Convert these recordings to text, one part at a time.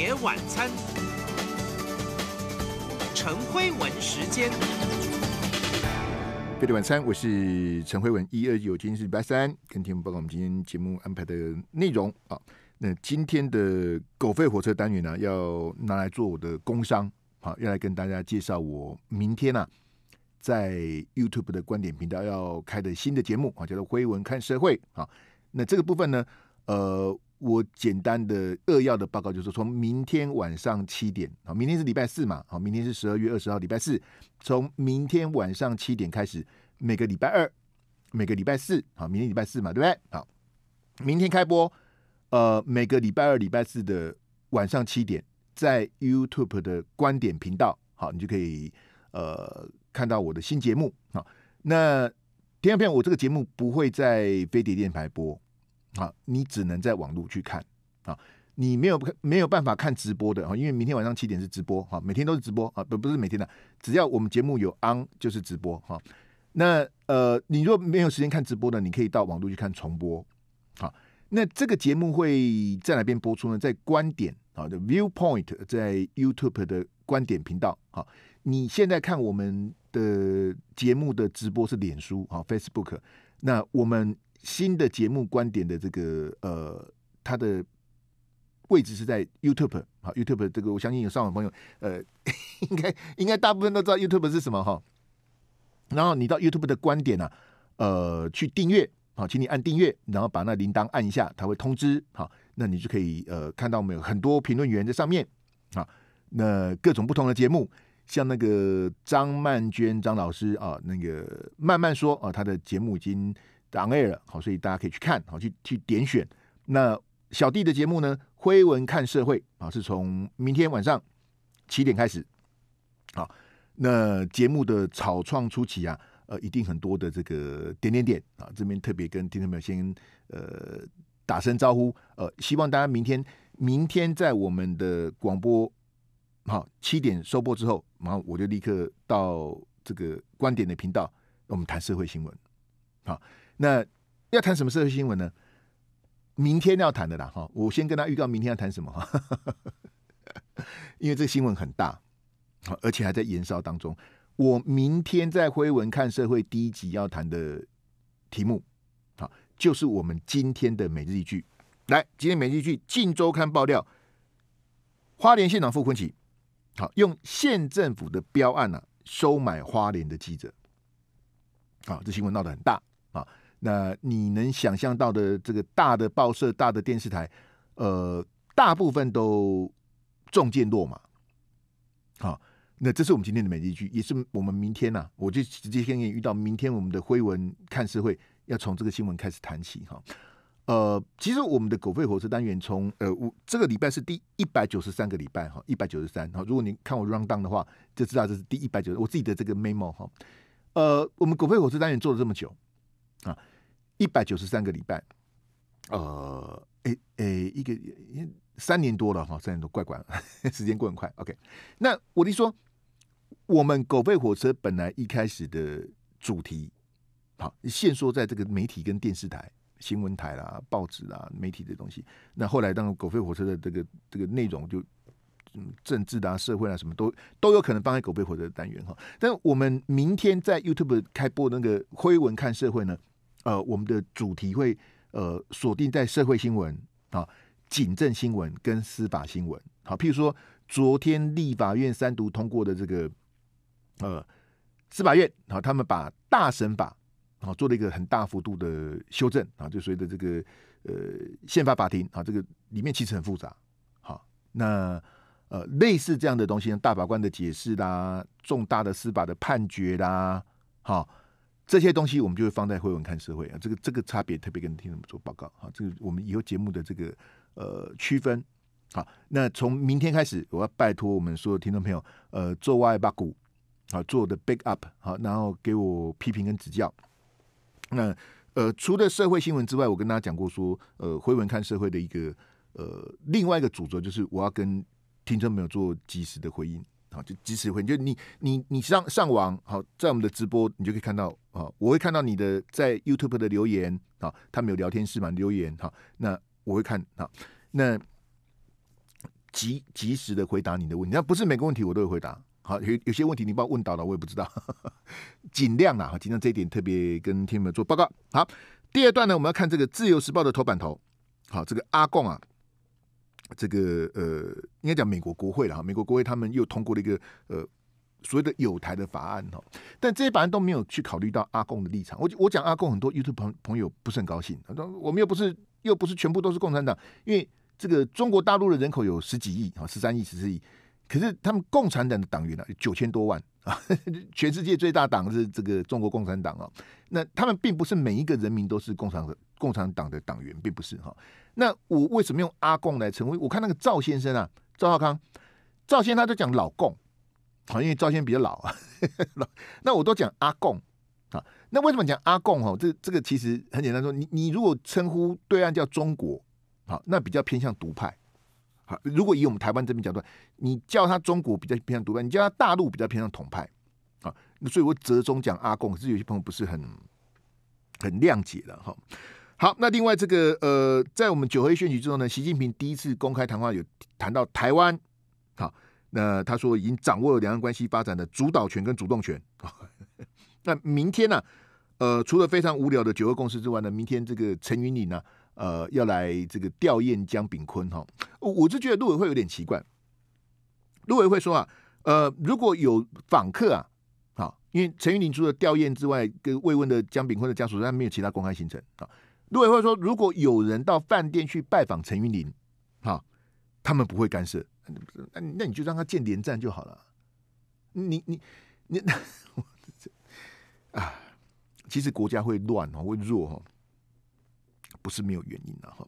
夜晚餐，陈辉文时间。夜的晚餐，我是陈辉文。一二九，今天是礼拜三，跟天报告我们今天节目安排的内容啊。那今天的狗吠火车单元呢，要拿来做我的工商，好，要来跟大家介绍我明天呢在 YouTube 的观点频道要开的新的节目啊，叫做《辉文看社会》啊。那这个部分呢，呃。我简单的扼要的报告就是，从明天晚上七点，好，明天是礼拜四嘛，好，明天是十二月二十号礼拜四，从明天晚上七点开始，每个礼拜二、每个礼拜四，好，明天礼拜四嘛，对不对？好，明天开播，呃，每个礼拜二、礼拜四的晚上七点，在 YouTube 的观点频道，好，你就可以呃看到我的新节目，好，那天二片我这个节目不会在飞碟电台播。啊，你只能在网络去看啊，你没有没有办法看直播的啊，因为明天晚上七点是直播哈，每天都是直播啊，不不是每天的，只要我们节目有 on 就是直播哈。那呃，你若没有时间看直播的，你可以到网络去看重播。好，那这个节目会在哪边播出呢？在观点啊，的 viewpoint 在 YouTube 的观点频道。啊。你现在看我们的节目的直播是脸书啊，Facebook。那我们。新的节目观点的这个呃，它的位置是在 YouTube 啊，YouTube 这个我相信有上网朋友呃，应该应该大部分都知道 YouTube 是什么哈。然后你到 YouTube 的观点呢，呃，去订阅好，请你按订阅，然后把那铃铛按一下，它会通知好，那你就可以呃，看到我们有很多评论员在上面啊，那各种不同的节目，像那个张曼娟张老师啊，那个慢慢说啊，他的节目已经。涨 A 了，好，所以大家可以去看，好去去点选。那小弟的节目呢，《辉文看社会》啊，是从明天晚上七点开始。好，那节目的草创初期啊，呃，一定很多的这个点点点啊。这边特别跟听众朋友先呃打声招呼，呃，希望大家明天明天在我们的广播好七点收播之后，然后我就立刻到这个观点的频道，我们谈社会新闻，好。那要谈什么社会新闻呢？明天要谈的啦，哈！我先跟他预告明天要谈什么哈，因为这个新闻很大，而且还在延烧当中。我明天在《辉文看社会》第一集要谈的题目，好，就是我们今天的每日一句。来，今天每日一句，《晋周刊》爆料，花莲县长傅昆萁，好，用县政府的标案呢收买花莲的记者，好，这新闻闹得很大。那你能想象到的这个大的报社、大的电视台，呃，大部分都中箭落马。好，那这是我们今天的美剧，也是我们明天呐，我就直接给你遇到明天我们的辉文看社会要从这个新闻开始谈起哈。呃，其实我们的狗吠火车单元从呃，我这个礼拜是第一百九十三个礼拜哈，一百九十三。好，如果您看我 round down 的话，就知道这是第一百九十。我自己的这个 memo 哈，呃，我们狗吠火车单元做了这么久啊。一百九十三个礼拜，呃，诶诶，一个三年多了哈，三年多，怪怪 时间过很快。OK，那我的说，我们狗背火车本来一开始的主题，好，限缩在这个媒体跟电视台、新闻台啦、报纸啊、媒体的东西。那后来，当狗吠火车的这个这个内容，就政治啊、社会啊，什么都都有可能放在狗背火车的单元哈。但我们明天在 YouTube 开播那个《辉文看社会》呢。呃，我们的主题会呃锁定在社会新闻啊、警政新闻跟司法新闻好，譬如说昨天立法院三读通过的这个呃司法院好，他们把大审法好做了一个很大幅度的修正啊，就所谓的这个呃宪法法庭啊，这个里面其实很复杂好，那呃类似这样的东西呢，大法官的解释啦，重大的司法的判决啦，好。这些东西我们就会放在《汇文看社会》啊，这个这个差别特别跟听众们做报告。好，这个我们以后节目的这个呃区分好。那从明天开始，我要拜托我们所有听众朋友呃做外八股，好做的 b i g up 好，然后给我批评跟指教。那呃，除了社会新闻之外，我跟大家讲过说，呃，《汇文看社会》的一个呃另外一个主轴就是我要跟听众朋友做及时的回应。好，就及时回，就你你你上上网，好，在我们的直播，你就可以看到啊，我会看到你的在 YouTube 的留言啊，他们有聊天室嘛，留言哈，那我会看啊，那及及时的回答你的问题，那不是每个问题我都会回答，好，有有些问题你不我问到了，我也不知道，尽量啊，尽量这一点特别跟听众们做报告。好，第二段呢，我们要看这个《自由时报》的头版头，好，这个阿贡啊。这个呃，应该讲美国国会了哈，美国国会他们又通过了一个呃所谓的有台的法案哈，但这些法案都没有去考虑到阿共的立场。我我讲阿共很多 YouTube 朋朋友不是很高兴，我们又不是又不是全部都是共产党，因为这个中国大陆的人口有十几亿啊，十三亿、十四亿，可是他们共产党的党员呢九千多万啊，全世界最大党是这个中国共产党啊，那他们并不是每一个人民都是共产的共产党的党员，并不是哈。那我为什么用阿贡来称呼？我看那个赵先生啊，赵浩康、赵先，生他都讲老贡，好为赵先生比较老。啊。那我都讲阿贡啊。那为什么讲阿贡？哦，这这个其实很简单，说你你如果称呼对岸叫中国，好，那比较偏向独派。好，如果以我们台湾这边角度，你叫他中国比较偏向独派，你叫他大陆比较偏向统派。啊，所以我折中讲阿贡，可是有些朋友不是很很谅解了哈。好，那另外这个呃，在我们九黑选举之后呢，习近平第一次公开谈话有谈到台湾，好，那他说已经掌握了两岸关系发展的主导权跟主动权。那明天呢，呃，除了非常无聊的九黑公司之外呢，明天这个陈云岭呢，呃，要来这个吊唁江炳坤哈，我就觉得陆委会有点奇怪。陆委会说啊，呃，如果有访客啊，好，因为陈云林除了吊唁之外跟慰问的江炳坤的家属，他没有其他公开行程啊。如果会说，如果有人到饭店去拜访陈云林，哈，他们不会干涉，那那你就让他建连站就好了。你你你 啊，其实国家会乱哦，会弱哦，不是没有原因的哈。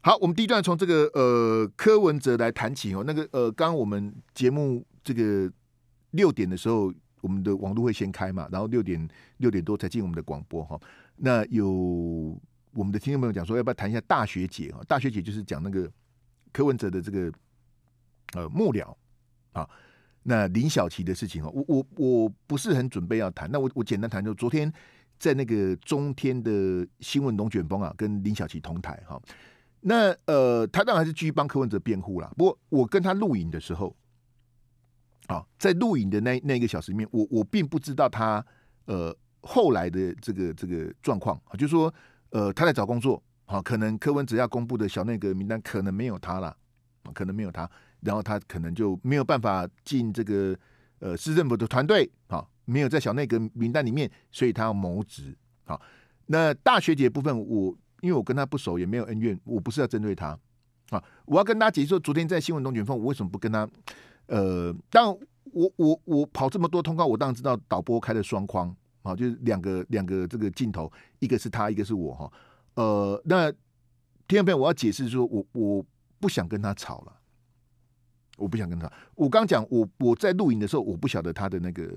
好，我们第一段从这个呃柯文哲来谈起哦。那个呃，刚刚我们节目这个六点的时候，我们的网络会先开嘛，然后六点六点多才进我们的广播哈。那有。我们的听众朋友讲说，要不要谈一下大学姐啊？大学姐就是讲那个柯文哲的这个呃幕僚啊。那林小琪的事情啊，我我我不是很准备要谈。那我我简单谈就，昨天在那个中天的新闻龙卷风啊，跟林小琪同台哈。那呃，他当然是继续帮柯文哲辩护了。不过我跟他录影的时候，啊，在录影的那那一个小时里面，我我并不知道他呃后来的这个这个状况啊，就是说。呃，他在找工作，好，可能柯文哲要公布的小内阁名单可能没有他了，可能没有他，然后他可能就没有办法进这个呃市政府的团队，好，没有在小内阁名单里面，所以他要谋职，好，那大学姐部分，我因为我跟他不熟，也没有恩怨，我不是要针对他，好，我要跟大家解释说，昨天在新闻龙卷风，我为什么不跟他，呃，但我我我跑这么多通告，我当然知道导播开的双框。好，就是两个两个这个镜头，一个是他，一个是我哈。呃，那听众朋友，我要解释说，我我不想跟他吵了，我不想跟他。我刚讲，我我在录影的时候，我不晓得他的那个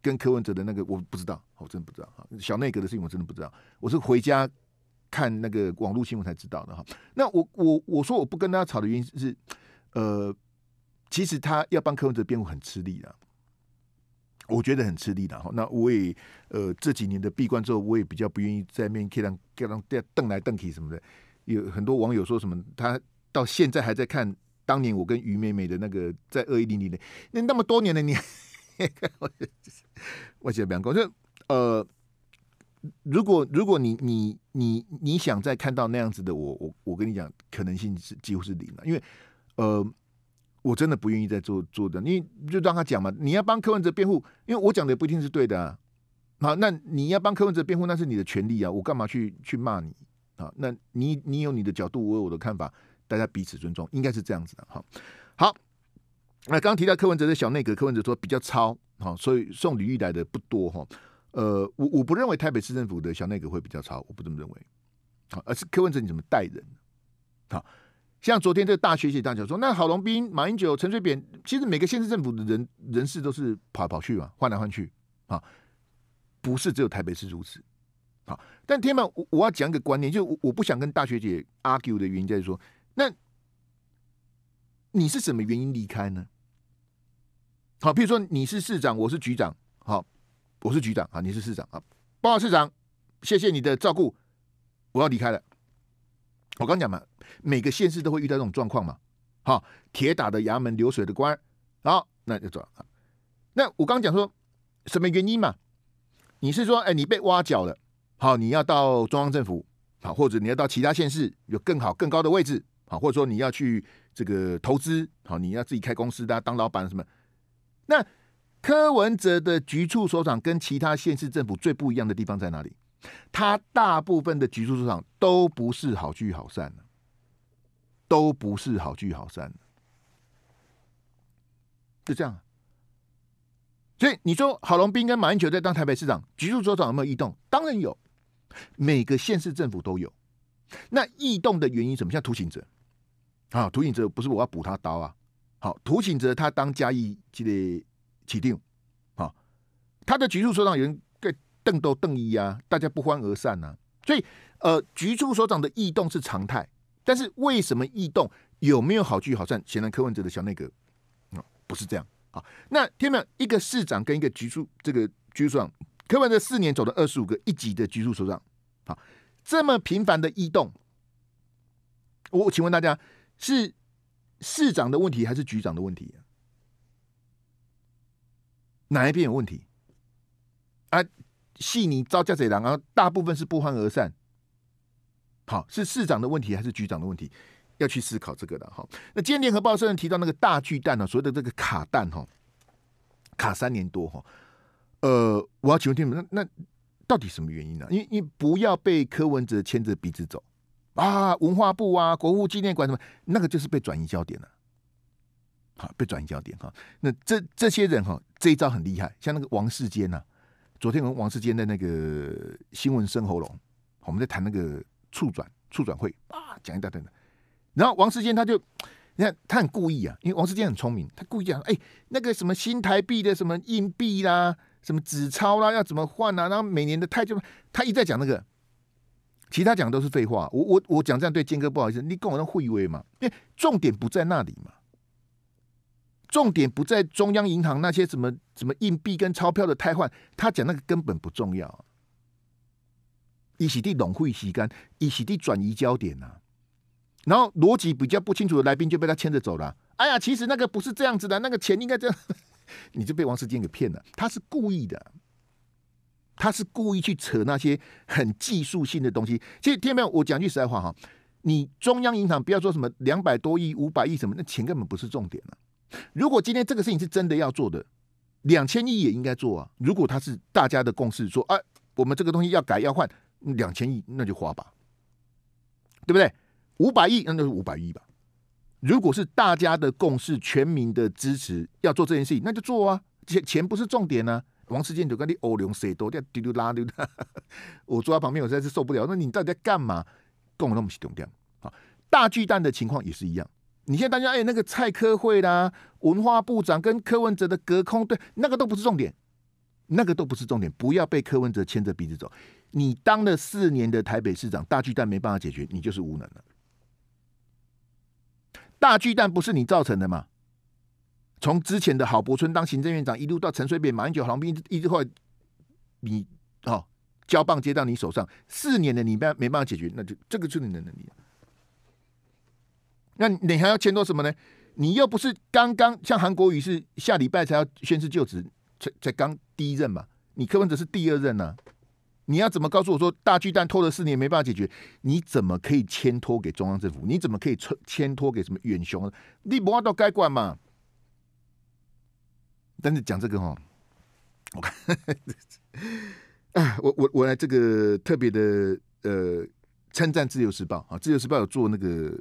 跟柯文哲的那个，我不知道，我真的不知道。小内阁的事情，我真的不知道。我是回家看那个网络新闻才知道的哈。那我我我说我不跟他吵的原因是，呃，其实他要帮柯文哲辩护很吃力的。我觉得很吃力的哈，那我也呃这几年的闭关之后，我也比较不愿意在面 K 上 K 上瞪来瞪去什么的。有很多网友说什么，他到现在还在看当年我跟于妹妹的那个在二一零零年，那那么多年的你，外界比较高，就呃，如果如果你你你你想再看到那样子的我，我我跟你讲，可能性是几乎是零了，因为呃。我真的不愿意再做做的，你就让他讲嘛。你要帮柯文哲辩护，因为我讲的不一定是对的啊。那那你要帮柯文哲辩护，那是你的权利啊。我干嘛去去骂你啊？那你你有你的角度，我有我的看法，大家彼此尊重，应该是这样子的。好，好。那刚提到柯文哲的小内阁，柯文哲说比较超，好，所以送李毅来的不多哈。呃，我我不认为台北市政府的小内阁会比较超，我不这么认为。好，而是柯文哲你怎么带人？好。像昨天这大学姐大家说，那郝龙斌、马英九、陈水扁，其实每个县市政府的人人事都是跑跑去嘛，换来换去啊，不是只有台北是如此。好，但天满，我我要讲一个观念，就我不想跟大学姐 argue 的原因，在说，那你是什么原因离开呢？好，比如说你是市长，我是局长，好，我是局长，好，你是市长，啊，报告市长，谢谢你的照顾，我要离开了，我刚讲嘛。每个县市都会遇到这种状况嘛？好，铁打的衙门流水的官，好，那就走了。那我刚讲说什么原因嘛？你是说，哎，你被挖角了，好，你要到中央政府，好，或者你要到其他县市有更好更高的位置，好，或者说你要去这个投资，好，你要自己开公司的当老板什么？那柯文哲的局处所长跟其他县市政府最不一样的地方在哪里？他大部分的局处所长都不是好聚好散的。都不是好聚好散是就这样。所以你说郝龙斌跟马英九在当台北市长，局处所长有没有异动？当然有，每个县市政府都有。那异动的原因怎么？像涂谨者，啊，涂谨者不是我要补他刀啊。好，涂谨者他当嘉义，这个起定啊。他的局处所长有人跟邓都邓一啊，大家不欢而散啊。所以呃，局处所长的异动是常态。但是为什么异动有没有好聚好散？显然柯文哲的小内阁啊不是这样啊。那天有？一个市长跟一个局处这个局处长，柯文哲四年走了二十五个一级的局处首长，好，这么频繁的异动，我请问大家是市长的问题还是局长的问题？哪一边有问题？啊，悉尼招架贼狼，然后大部分是不欢而散。好，是市长的问题还是局长的问题？要去思考这个的。好，那今天联合报社提到那个大巨蛋呢，所谓的这个卡蛋哈，卡三年多哈。呃，我要请问天们，那那到底什么原因呢？因你不要被柯文哲牵着鼻子走啊！文化部啊，国父纪念馆什么，那个就是被转移焦点了。好，被转移焦点哈。那这这些人哈，这一招很厉害。像那个王世坚呐，昨天我跟王世坚的那个新闻生喉咙，我们在谈那个。促转促转会啊，讲一大堆的。然后王世坚他就，你看他很故意啊，因为王世坚很聪明，他故意讲，哎，那个什么新台币的什么硬币啦，什么纸钞啦，要怎么换啊？然后每年的泰铢，他一再讲那个，其他讲都是废话。我我我讲这样对坚哥不好意思，你跟我那会位嘛，因为重点不在那里嘛，重点不在中央银行那些什么什么硬币跟钞票的汰换，他讲那个根本不重要。以洗地拢会洗干，以洗地转移焦点呐。然后逻辑比较不清楚的来宾就被他牵着走了。哎呀，其实那个不是这样子的，那个钱应该这样，你就被王世坚给骗了。他是故意的，他是故意去扯那些很技术性的东西。其实听见没有？我讲句实在话哈，你中央银行不要说什么两百多亿、五百亿什么，那钱根本不是重点了。如果今天这个事情是真的要做的，两千亿也应该做啊。如果他是大家的共识，说啊，我们这个东西要改要换。两千亿那就花吧，对不对？五百亿那就是五百亿吧。如果是大家的共识、全民的支持，要做这件事情，那就做啊。钱钱不是重点呢。王世坚就跟你呕两舌多掉滴溜拉溜的，我坐在旁边我实在是受不了。那你到底在干嘛？跟我那么激动掉啊！大巨蛋的情况也是一样。你现在大家哎，那个蔡科会啦，文化部长跟柯文哲的隔空对，那个都不是重点。那个都不是重点，不要被柯文哲牵着鼻子走。你当了四年的台北市长，大巨蛋没办法解决，你就是无能了。大巨蛋不是你造成的吗？从之前的郝柏村当行政院长，一路到陈水扁、马英九、黄斌，一直后，你哦，胶棒接到你手上，四年的你办没办法解决，那就这个就是你的能力。那你还要签多什么呢？你又不是刚刚像韩国瑜是下礼拜才要宣誓就职。在才刚第一任嘛，你柯文哲是第二任呢，你要怎么告诉我说大巨蛋拖了四年没办法解决？你怎么可以迁托给中央政府？你怎么可以迁拖托给什么远雄？你不要到该管嘛？但是讲这个哈，我 我我我来这个特别的呃，称赞自由时报啊，自由时报有做那个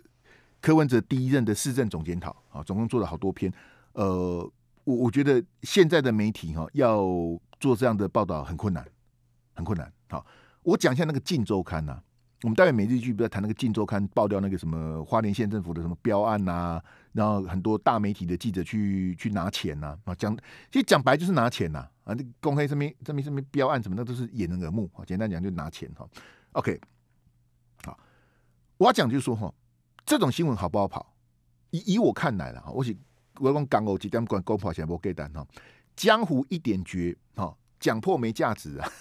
柯文哲第一任的市政总检讨啊，总共做了好多篇，呃。我我觉得现在的媒体哈要做这样的报道很困难，很困难。好，我讲一下那个《晋周刊》呐，我们待会每日剧不要谈那个《晋周刊》爆掉那个什么花莲县政府的什么标案呐，然后很多大媒体的记者去去拿钱呐啊讲，其实讲白就是拿钱呐啊，这公开这边这边这边标案什么那都是掩人耳目啊，简单讲就拿钱哈。OK，好，我要讲就说哈，这种新闻好不好跑？以以我看来啦，我且。我讲港澳基点管公婆钱不给单哦，江湖一点绝哦，讲破没价值啊？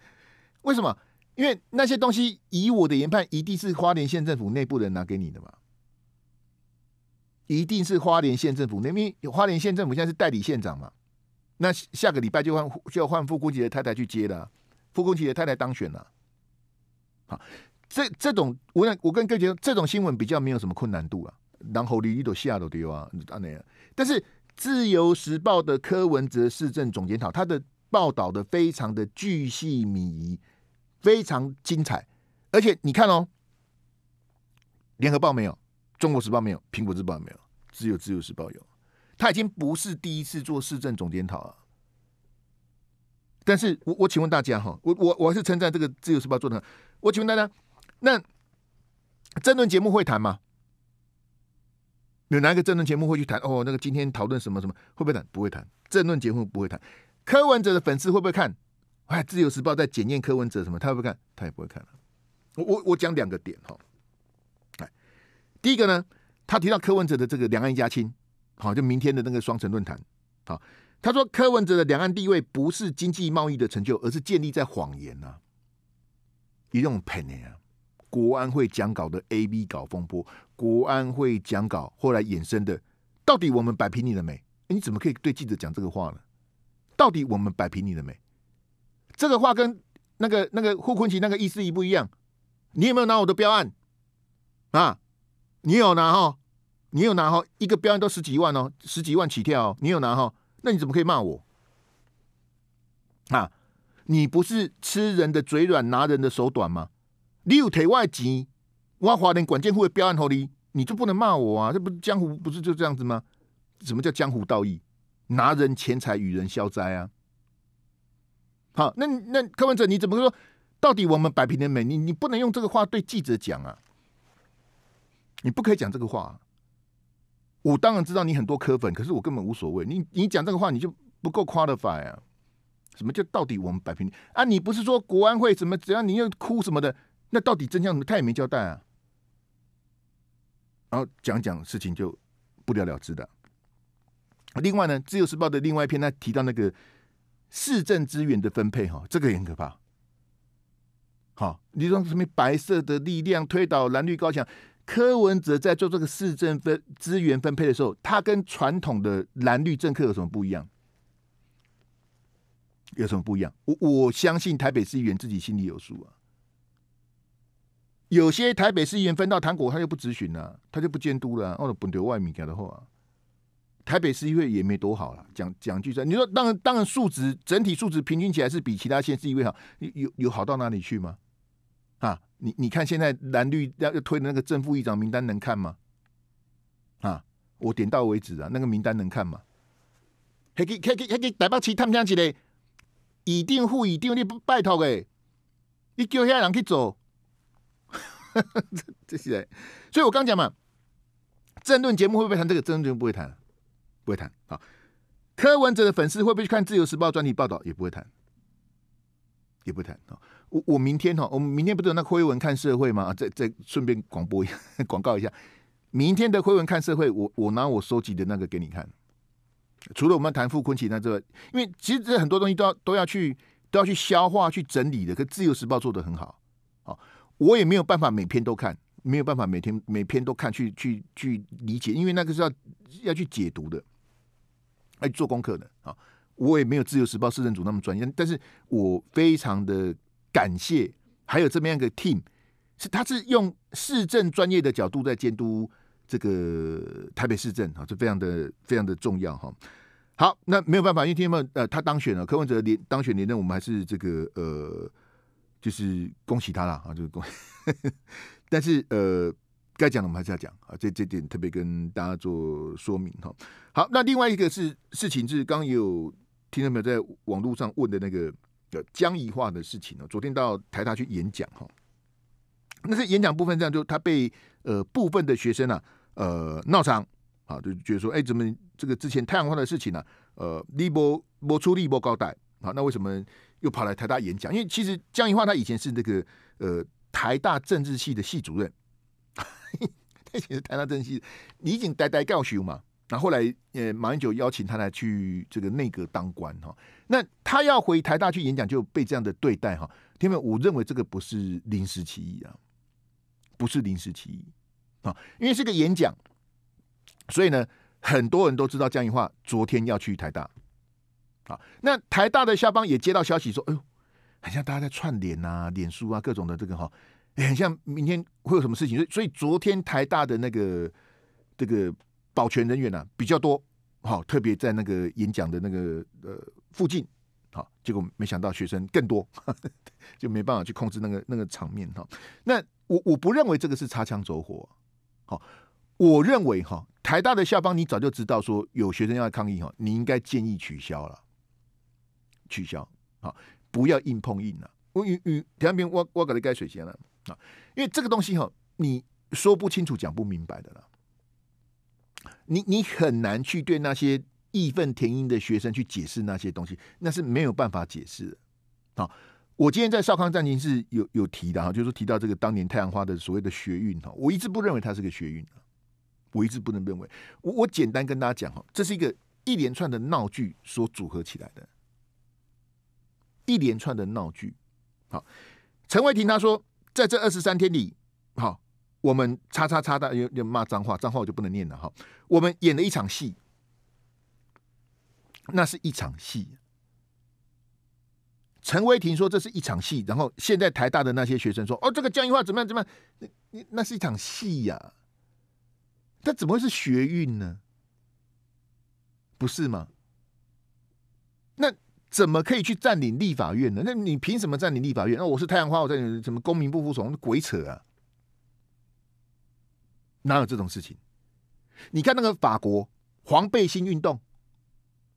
为什么？因为那些东西，以我的研判，一定是花莲县政府内部人拿给你的嘛。一定是花莲县政府那边花莲县政府，现在是代理县长嘛。那下个礼拜就换，就要换傅公杰的太太去接了。傅公杰的太太当选了。好，这这种，我想我跟各位讲，这种新闻比较没有什么困难度啊。然后你你都下都丢啊，安内啊！但是《自由时报》的柯文哲市政总研讨，他的报道的非常的巨细靡遗，非常精彩。而且你看哦，《联合报》没有，《中国时报》没有，《苹果日报》没有，只有《自由时报》有。他已经不是第一次做市政总研讨啊。但是我我请问大家哈，我我我是称赞这个《自由时报》做的，我请问大家，那争论节目会谈吗？有哪一个政论节目会去谈？哦，那个今天讨论什么什么会不会谈？不会谈政论节目不会谈。柯文哲的粉丝会不会看？哎，《自由时报》在检验柯文哲什么？他不看，他也不会看我我我讲两个点哈。哎，第一个呢，他提到柯文哲的这个两岸一家亲，好，就明天的那个双城论坛，好，他说柯文哲的两岸地位不是经济贸易的成就，而是建立在谎言啊，一种骗啊。国安会讲稿的 A、B 搞风波。国安会讲稿后来衍生的，到底我们摆平你了没？你怎么可以对记者讲这个话呢？到底我们摆平你了没？这个话跟那个那个霍坤奇那个意思一不一样？你有没有拿我的标案啊？你有拿哈？你有拿哈？一个标案都十几万哦，十几万起跳，你有拿哈？那你怎么可以骂我？啊，你不是吃人的嘴软，拿人的手短吗？你有腿外疾？挖华人管建户会标案合理，你就不能骂我啊？这不是江湖，不是就这样子吗？什么叫江湖道义？拿人钱财与人消灾啊！好，那那柯文哲你怎么说？到底我们摆平的没？你你不能用这个话对记者讲啊！你不可以讲这个话。我当然知道你很多科粉，可是我根本无所谓。你你讲这个话你就不够 qualify 啊！什么叫到底我们摆平？啊，你不是说国安会什么？只要你又哭什么的，那到底真相什么？他也没交代啊！然后讲讲事情就不了了之的。另外呢，《自由时报》的另外一篇，他提到那个市政资源的分配哈，这个也很可怕。好，你说什么？白色的力量推倒蓝绿高墙。柯文哲在做这个市政分资源分配的时候，他跟传统的蓝绿政客有什么不一样？有什么不一样？我我相信台北市议员自己心里有数啊。有些台北市议员分到糖果，他又不咨询了，他就不监督了。哦，本地外面讲的话，台北市议会也没多好了。讲讲句实，你说当然当然，数值整体数值平均起来是比其他县市议会好，有有好到哪里去吗？啊，你你看现在蓝绿要要推的那个正副议长名单能看吗？啊，我点到为止啊，那个名单能看吗？还给还给还给台北市他们家几嘞？一定户一定，你不拜托的，你叫遐人去做。这 这些，所以我刚讲嘛，政论节目会不会谈这个？政论节目不会谈，不会谈。啊。柯文哲的粉丝会不会去看《自由时报》专题报道？也不会谈，也不会谈。好，我我明天哈，我们明天不有那灰文看社会吗？啊，再再顺便广播一下，广告一下，明天的灰文看社会，我我拿我收集的那个给你看。除了我们谈傅坤奇那之外，因为其实很多东西都要都要去都要去消化去整理的，可《自由时报》做的很好。我也没有办法每篇都看，没有办法每天每篇都看去去去理解，因为那个是要要去解读的，来做功课的啊。我也没有自由时报市政组那么专业，但是我非常的感谢，还有这么样一个 team，是他是用市政专业的角度在监督这个台北市政啊，这非常的非常的重要哈。好，那没有办法，因为听友们呃，他当选了柯文哲连当选连任，我们还是这个呃。就是恭喜他了啊！就是恭，喜。但是呃，该讲的我们还是要讲啊。这这点特别跟大家做说明哈。好，那另外一个是事情，就是刚刚也有听到没有，在网络上问的那个江宜化的事情呢。昨天到台大去演讲哈，那是演讲部分这样，就他被呃部分的学生啊，呃闹场啊，就觉得说，哎，怎么这个之前太阳花的事情呢？呃，立波波出，立波高带啊，那为什么？又跑来台大演讲，因为其实江宜桦他以前是那个呃台大政治系的系主任，他以前是台大政治系，你已经呆呆教授嘛。那后来呃马英九邀请他来去这个内阁当官哈，那他要回台大去演讲就被这样的对待哈。听没？我认为这个不是临时起意啊，不是临时起意啊，因为是个演讲，所以呢很多人都知道江宜桦昨天要去台大。啊。那台大的下方也接到消息说，哎呦，很像大家在串联呐，脸书啊，各种的这个哈，很像明天会有什么事情，所以昨天台大的那个这个保全人员呢比较多，好，特别在那个演讲的那个呃附近，好，结果没想到学生更多，就没办法去控制那个那个场面哈。那我我不认为这个是擦枪走火，好，我认为哈，台大的下方你早就知道说有学生要抗议哈，你应该建议取消了。取消啊！不要硬碰硬了。我与与田汉平，我我给的该水仙了啊！因为这个东西哈，你说不清楚，讲不明白的了。你你很难去对那些义愤填膺的学生去解释那些东西，那是没有办法解释的啊！我今天在《少康战情》是有有提的哈，就是提到这个当年太阳花的所谓的学运哈，我一直不认为它是个学运啊，我一直不能认为。我我简单跟大家讲哈，这是一个一连串的闹剧所组合起来的。一连串的闹剧，好，陈伟霆他说，在这二十三天里，好，我们叉叉叉的又又骂脏话，脏话我就不能念了哈。我们演了一场戏，那是一场戏。陈伟霆说这是一场戏，然后现在台大的那些学生说，哦，这个江一华怎么样怎么样？那那那是一场戏呀，他怎么会是学运呢？不是吗？那。怎么可以去占领立法院呢？那你凭什么占领立法院？那我是太阳花，我占领什么公民不服从？鬼扯啊！哪有这种事情？你看那个法国黄背心运动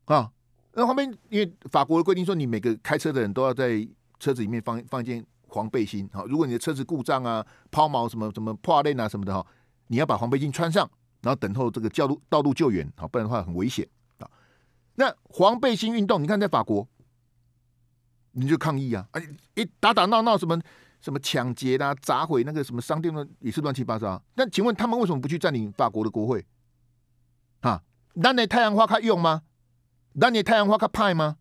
啊，那后面因为法国的规定说，你每个开车的人都要在车子里面放放一件黄背心啊。如果你的车子故障啊、抛锚什么、什么破链啊什么的哈，你要把黄背心穿上，然后等候这个道路道路救援啊，不然的话很危险。那黄背心运动，你看在法国，你就抗议啊，哎，打打闹闹，什么什么抢劫啦，砸毁那个什么商店的，也是乱七八糟。那请问他们为什么不去占领法国的国会？啊，那你太阳花开用吗？那你太阳花开派吗？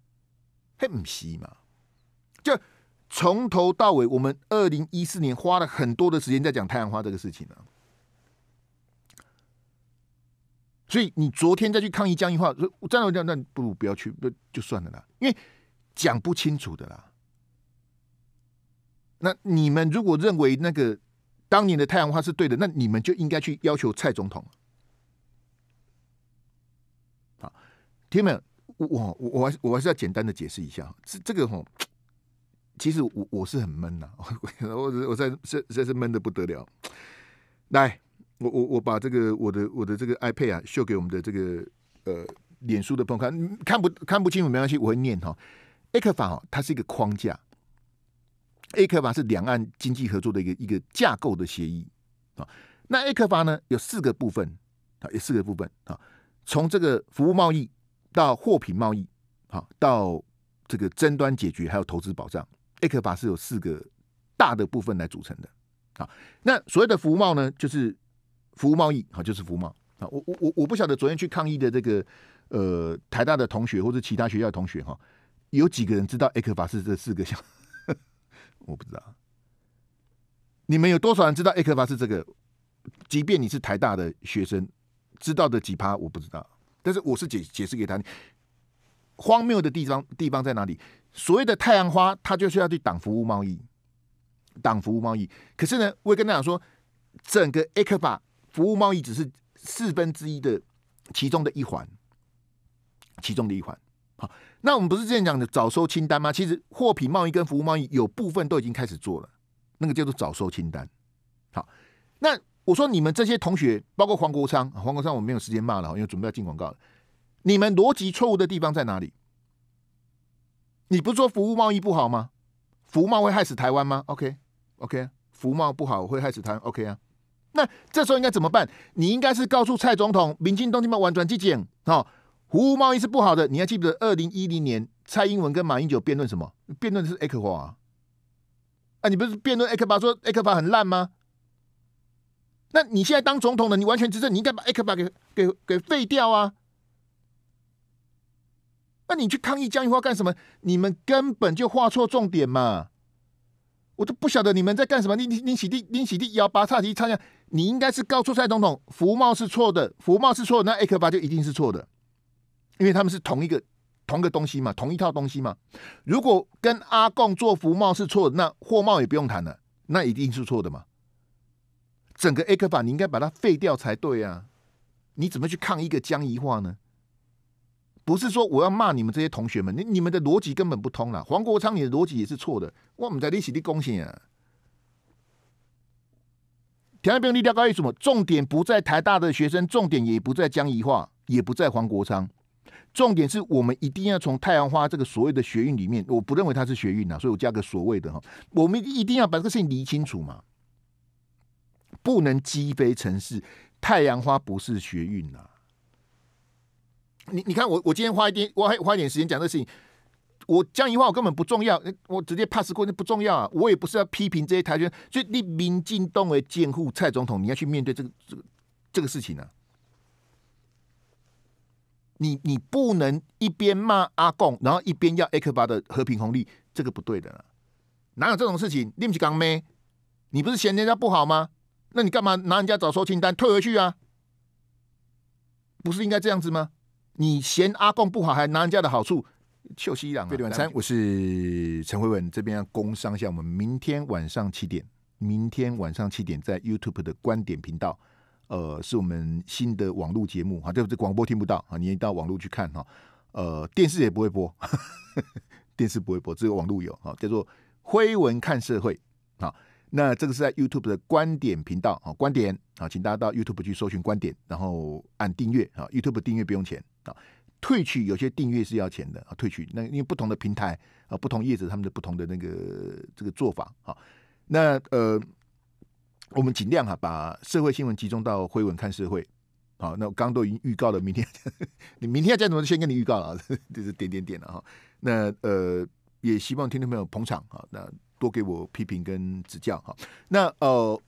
嘿，唔是嘛？就从头到尾，我们二零一四年花了很多的时间在讲太阳花这个事情了。所以你昨天再去抗议江硬化，我再那那不如不要去，不就算了啦。因为讲不清楚的啦。那你们如果认为那个当年的太阳花是对的，那你们就应该去要求蔡总统。好，听没有？我我我我还是要简单的解释一下，这这个吼，其实我我是很闷呐，我我我在这在是闷的不得了。来。我我我把这个我的我的这个 iPad 啊，秀给我们的这个呃脸书的朋友看，看不看不清楚没关系，我会念哈。A 克法哦，它是一个框架，A 克法是两岸经济合作的一个一个架构的协议啊。那 A 克法呢，有四个部分啊，有四个部分啊，从这个服务贸易到货品贸易，好到这个争端解决，还有投资保障，A 克法是有四个大的部分来组成的啊。那所谓的服务贸呢，就是服务贸易，好，就是服贸。啊，我我我我不晓得昨天去抗议的这个呃台大的同学或者其他学校的同学哈，有几个人知道 A 克法是这四个项？我不知道，你们有多少人知道 A 克法是这个？即便你是台大的学生，知道的几趴我不知道。但是我是解解释给他，荒谬的地方地方在哪里？所谓的太阳花，它就是要去挡服务贸易，挡服务贸易。可是呢，我也跟大家说，整个 A 克法。服务贸易只是四分之一的其中的一环，其中的一环。好，那我们不是之前讲的早收清单吗？其实货品贸易跟服务贸易有部分都已经开始做了，那个叫做早收清单。好，那我说你们这些同学，包括黄国昌，黄国昌我没有时间骂了，因为准备要进广告了。你们逻辑错误的地方在哪里？你不是说服务贸易不好吗？服贸会害死台湾吗？OK OK，服贸不好会害死台湾 OK 啊？那这时候应该怎么办？你应该是告诉蔡总统，民进党应该婉转激进啊，服务贸易是不好的。你还记得二零一零年蔡英文跟马英九辩论什么？辩论的是 A 克法啊，你不是辩论 A 克法说 A 克法很烂吗？那你现在当总统了，你完全执政，你应该把 A 克法给给给废掉啊。那你去抗议江宜桦干什么？你们根本就画错重点嘛！我都不晓得你们在干什么。拎拎拎起地，拎起地，摇拔叉旗插下。你应该是告诉蔡总统，服茂是错的，服茂是错，那 A 克八就一定是错的，因为他们是同一个、同一个东西嘛，同一套东西嘛。如果跟阿贡做服茂是错的，那货贸也不用谈了，那一定是错的嘛。整个 A 克八你应该把它废掉才对啊！你怎么去抗一个江宜化呢？不是说我要骂你们这些同学们，你你们的逻辑根本不通了。黄国昌，你的逻辑也是错的，我们在利息的贡献啊。调案兵，例调高，为什么？重点不在台大的学生，重点也不在江宜化，也不在黄国昌，重点是我们一定要从太阳花这个所谓的学运里面，我不认为它是学运啊，所以我加个所谓的哈，我们一定要把这个事情理清楚嘛，不能击飞城市，太阳花不是学运啊。你你看，我我今天花一点，我还花一点时间讲这个事情。我江一句话，我根本不重要，我直接 pass 过，那不重要啊。我也不是要批评这些台军，所以你民进党为监护蔡总统，你要去面对这个这个这个事情呢？你你不能一边骂阿贡，然后一边要 A 克巴的和平红利，这个不对的啦。哪有这种事情？你不是钢妹，你不是嫌人家不好吗？那你干嘛拿人家早收清单退回去啊？不是应该这样子吗？你嫌阿贡不好，还拿人家的好处？秀西伊朗，飞碟晚餐，我是陈慧文。这边工商，像我们明天晚上七点，明天晚上七点在 YouTube 的观点频道，呃，是我们新的网络节目哈，对不对？广播听不到啊，你到网络去看哈，呃，电视也不会播，电视不会播，只有网络有哈，叫做辉文看社会啊。那这个是在 YouTube 的观点频道啊，观点啊，请大家到 YouTube 去搜寻观点，然后按订阅啊，YouTube 订阅不用钱啊。退去有些订阅是要钱的啊，退去那因为不同的平台啊，不同业者他们的不同的那个这个做法啊，那呃，我们尽量哈把社会新闻集中到《汇文看社会》啊，那我刚都已经预告了，明天你 明天要讲什么，先跟你预告了，就是点点点了哈。那呃，也希望听众朋友捧场啊，那多给我批评跟指教哈。那哦。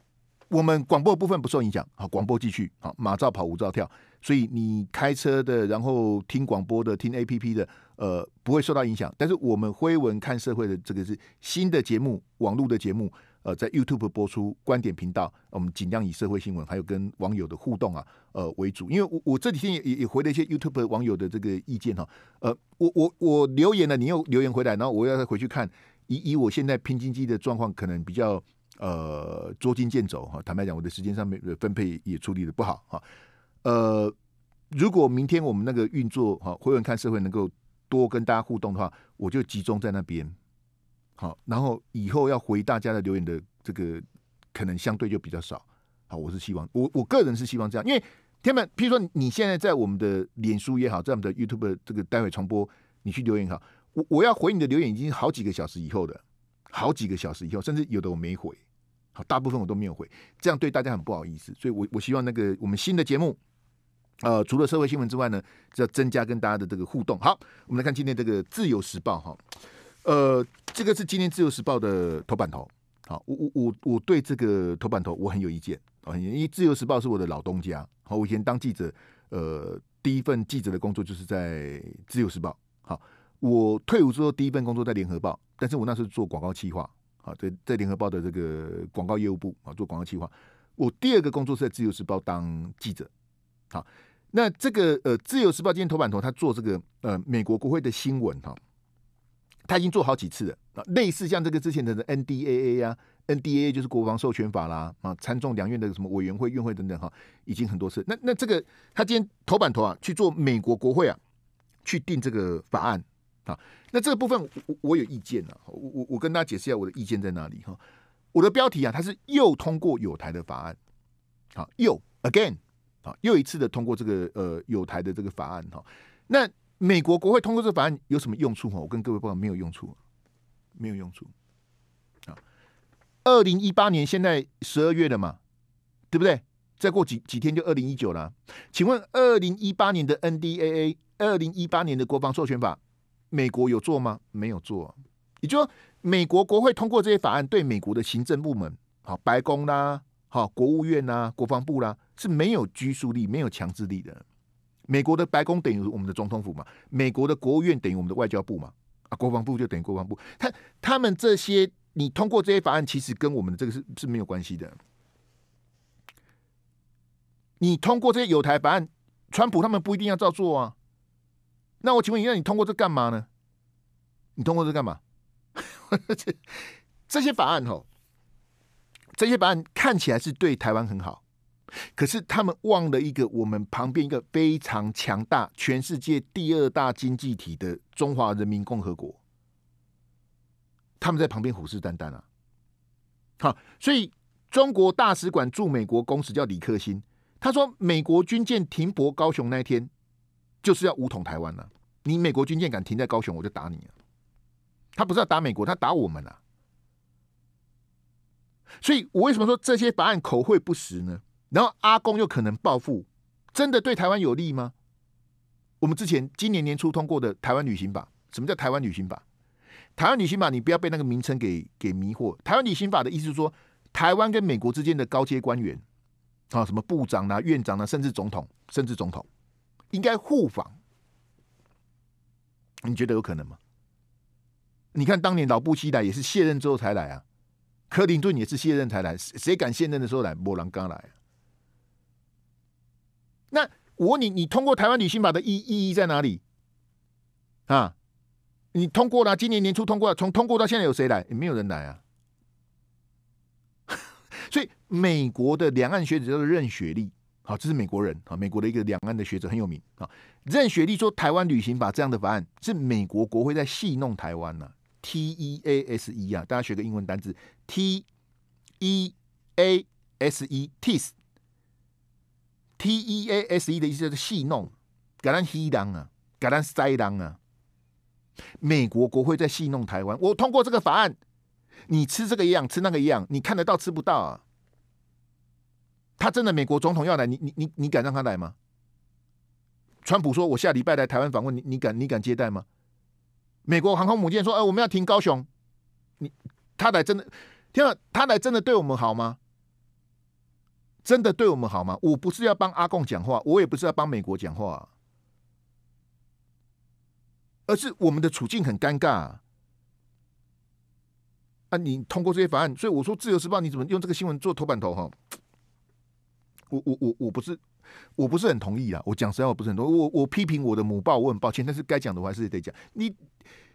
我们广播部分不受影响，好，广播继续，好，马照跑，舞照跳，所以你开车的，然后听广播的，听 A P P 的，呃，不会受到影响。但是我们辉文看社会的这个是新的节目，网络的节目，呃，在 YouTube 播出，观点频道，我们尽量以社会新闻还有跟网友的互动啊，呃为主。因为我我这几天也也回了一些 YouTube 网友的这个意见哈，呃，我我我留言了，你又留言回来，然后我要再回去看，以以我现在拼经济的状况，可能比较。呃，捉襟见肘哈，坦白讲，我的时间上面分配也处理的不好哈。呃，如果明天我们那个运作哈，会员看社会能够多跟大家互动的话，我就集中在那边。好，然后以后要回大家的留言的这个，可能相对就比较少。好，我是希望，我我个人是希望这样，因为天们，譬如说你现在在我们的脸书也好，在我们的 YouTube 这个待会重播，你去留言好，我我要回你的留言已经好几个小时以后的。好几个小时以后，甚至有的我没回，好，大部分我都没有回，这样对大家很不好意思，所以，我我希望那个我们新的节目，呃，除了社会新闻之外呢，就要增加跟大家的这个互动。好，我们来看今天这个《自由时报》哈，呃，这个是今天《自由时报》的头版头，好，我我我我对这个头版头我很有意见啊，因为《自由时报》是我的老东家，好，我以前当记者，呃，第一份记者的工作就是在《自由时报》，好。我退伍之后，第一份工作在联合报，但是我那时做广告企划，啊，在在联合报的这个广告业务部啊，做广告企划。我第二个工作是在自由时报当记者，好，那这个呃，自由时报今天头版头，他做这个呃，美国国会的新闻哈，他已经做好几次了啊，类似像这个之前的 N D A A 呀，N D A A 就是国防授权法啦啊，参众两院的什么委员会、院会等等哈，已经很多次。那那这个他今天头版头啊，去做美国国会啊，去定这个法案。啊，那这个部分我我有意见了，我我我跟大家解释一下我的意见在哪里哈。我的标题啊，它是又通过有台的法案，好又 again 好，又一次的通过这个呃有台的这个法案哈。那美国国会通过这个法案有什么用处哈？我跟各位报告没有用处，没有用处啊。二零一八年现在十二月了嘛，对不对？再过几几天就二零一九了。请问二零一八年的 NDAA，二零一八年的国防授权法？美国有做吗？没有做。也就说，美国国会通过这些法案，对美国的行政部门，好白宫啦，好国务院啦，国防部啦，是没有拘束力、没有强制力的。美国的白宫等于我们的总统府嘛，美国的国务院等于我们的外交部嘛，啊，国防部就等于国防部。他他们这些，你通过这些法案，其实跟我们的这个是是没有关系的。你通过这些有台法案，川普他们不一定要照做啊。那我请问你，那你通过这干嘛呢？你通过这干嘛？这些法案吼，这些法案看起来是对台湾很好，可是他们忘了一个我们旁边一个非常强大、全世界第二大经济体的中华人民共和国，他们在旁边虎视眈眈啊！好，所以中国大使馆驻美国公使叫李克新，他说美国军舰停泊高雄那天。就是要武统台湾啊！你美国军舰敢停在高雄，我就打你啊！他不是要打美国，他打我们啊！所以我为什么说这些法案口惠不实呢？然后阿公又可能报复，真的对台湾有利吗？我们之前今年年初通过的《台湾旅行法》，什么叫《台湾旅行法》？《台湾旅行法》，你不要被那个名称给给迷惑，《台湾旅行法》的意思是说，台湾跟美国之间的高阶官员啊，什么部长啊、院长啊，甚至总统，甚至总统。应该互访，你觉得有可能吗？你看当年老布希来也是卸任之后才来啊，克林顿也是卸任才来，谁敢卸任的时候来？波兰刚来。那我问你，你通过台湾旅行法的意意义在哪里？啊，你通过了，今年年初通过，从通过到现在有谁来？也没有人来啊。所以美国的两岸学者叫做任学历。好，这是美国人啊，美国的一个两岸的学者很有名啊。任雪莉说，台湾旅行把这样的法案是美国国会在戏弄台湾呢。T E A S E 啊，大家学个英文单字，T E A S E t e S t T E A S E 的意思就是戏弄，给咱欺当啊，给咱塞当啊。美国国会在戏弄台湾，我通过这个法案，你吃这个一样，吃那个一样，你看得到吃不到啊。他真的美国总统要来，你你你你敢让他来吗？川普说：“我下礼拜来台湾访问，你你敢你敢接待吗？”美国航空母舰说：“哎，我们要停高雄。”你他来真的？听啊，他来真的对我们好吗？真的对我们好吗？我不是要帮阿贡讲话，我也不是要帮美国讲话，而是我们的处境很尴尬。啊，你通过这些法案，所以我说《自由时报》你怎么用这个新闻做头版头？哈。我我我我不是我不是很同意啊！我讲实话，我不是很多。我我批评我的母报，我很抱歉。但是该讲的我还是得讲。你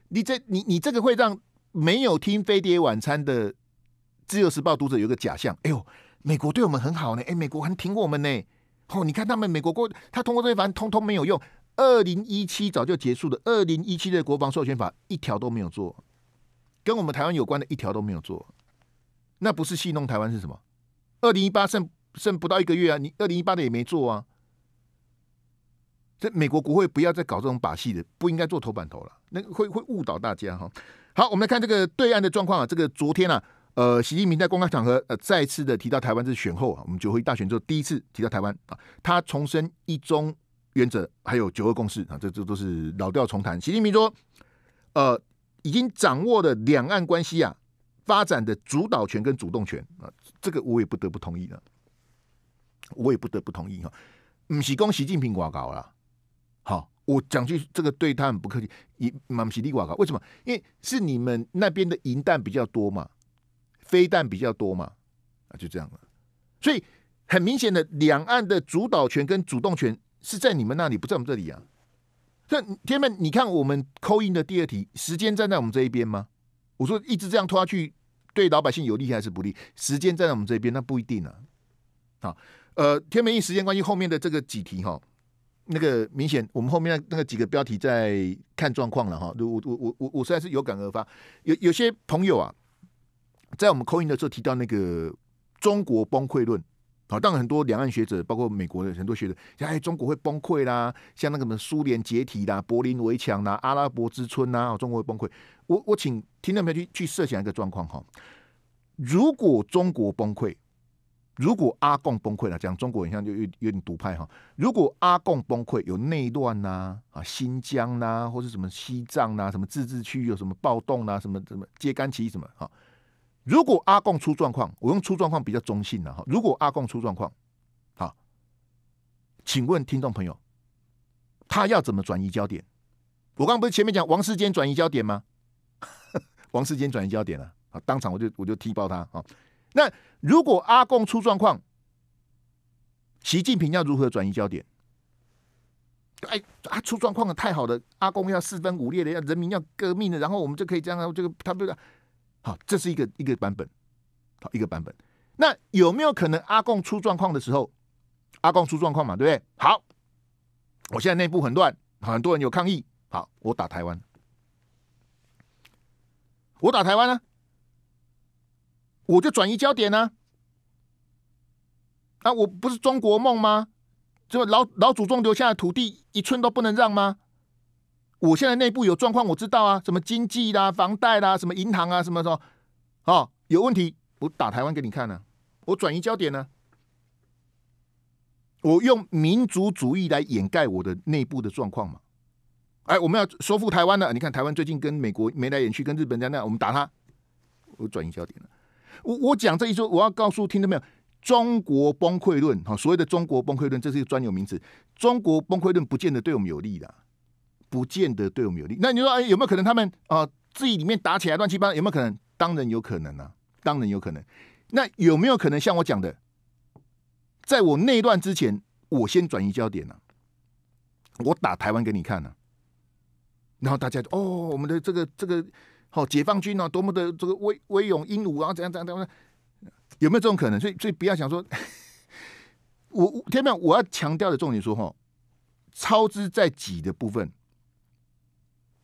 你这你你这个会让没有听《飞碟晚餐》的《自由时报》读者有个假象：哎呦，美国对我们很好呢！哎，美国很挺我们呢！哦，你看他们美国过，他通过这些法通通没有用。二零一七早就结束了，二零一七的国防授权法一条都没有做，跟我们台湾有关的一条都没有做，那不是戏弄台湾是什么？二零一八胜。剩不到一个月啊！你二零一八的也没做啊！这美国国会不要再搞这种把戏的，不应该做头版头了，那会会误导大家哈。好，我们来看这个对岸的状况啊。这个昨天啊，呃，习近平在公开场合呃再次的提到台湾这选后啊，我们九合一大选之后第一次提到台湾啊，他重申一中原则，还有九二共识啊，这这都是老调重弹。习近平说，呃，已经掌握了两岸关系啊发展的主导权跟主动权啊，这个我也不得不同意了。我也不得不同意哈，不是讲习近平挂搞了，好，我讲句这个对他很不客气，也蛮犀利挂搞。为什么？因为是你们那边的银弹比较多嘛，飞弹比较多嘛，啊，就这样了。所以很明显的，两岸的主导权跟主动权是在你们那里，不在我们这里啊。那天们，你看我们扣印的第二题，时间站在我们这一边吗？我说一直这样拖下去，对老百姓有利还是不利？时间站在我们这边，那不一定啊。好。呃，天美一时间关系，后面的这个几题哈，那个明显我们后面那个几个标题在看状况了哈。我我我我我实在是有感而发，有有些朋友啊，在我们口音的时候提到那个中国崩溃论，好，当然很多两岸学者，包括美国的很多学者，哎，中国会崩溃啦，像那个什么苏联解体啦、柏林围墙啦、阿拉伯之春啦，中国会崩溃。我我请听众朋友去去设想一个状况哈，如果中国崩溃。如果阿共崩溃了，讲中国人像就有有点独派哈。如果阿共崩溃，有内乱呐，啊，新疆呐，或者什么西藏呐，什么自治区有什么暴动呐，什么什么揭竿起义什么哈。如果阿共出状况，我用出状况比较中性呐哈。如果阿共出状况，好，请问听众朋友，他要怎么转移焦点？我刚刚不是前面讲王世坚转移焦点吗？王世坚转移焦点了啊！当场我就我就踢爆他啊！那如果阿贡出状况，习近平要如何转移焦点？哎，啊，出状况了，太好了，阿贡要四分五裂的，要人民要革命的，然后我们就可以这样，这个他不是好，这是一个一个版本，好一个版本。那有没有可能阿贡出状况的时候，阿贡出状况嘛，对不对？好，我现在内部很乱，很多人有抗议，好，我打台湾，我打台湾呢？我就转移焦点呢，啊，我不是中国梦吗？这老老祖宗留下的土地一寸都不能让吗？我现在内部有状况，我知道啊，什么经济啦、房贷啦、什么银行啊，什么什么，哦，有问题，我打台湾给你看呢，我转移焦点呢，我用民族主义来掩盖我的内部的状况嘛。哎，我们要收复台湾呢，你看台湾最近跟美国眉来眼去，跟日本在那我们打他，我转移焦点了。我我讲这一说，我要告诉听众没有，中国崩溃论哈，所谓的中国崩溃论，这是一个专有名词。中国崩溃论不见得对我们有利的，不见得对我们有利。那你说，哎，有没有可能他们啊自己里面打起来乱七八糟？有没有可能？当然有可能啊，当然有可能。那有没有可能像我讲的，在我内乱之前，我先转移焦点呢？我打台湾给你看呢，然后大家哦，我们的这个这个。好，解放军呢，多么的这个威威勇英武啊，怎样怎样怎样？有没有这种可能？所以，所以不要想说，我听没有？我要强调的重点说哈，超支在己的部分，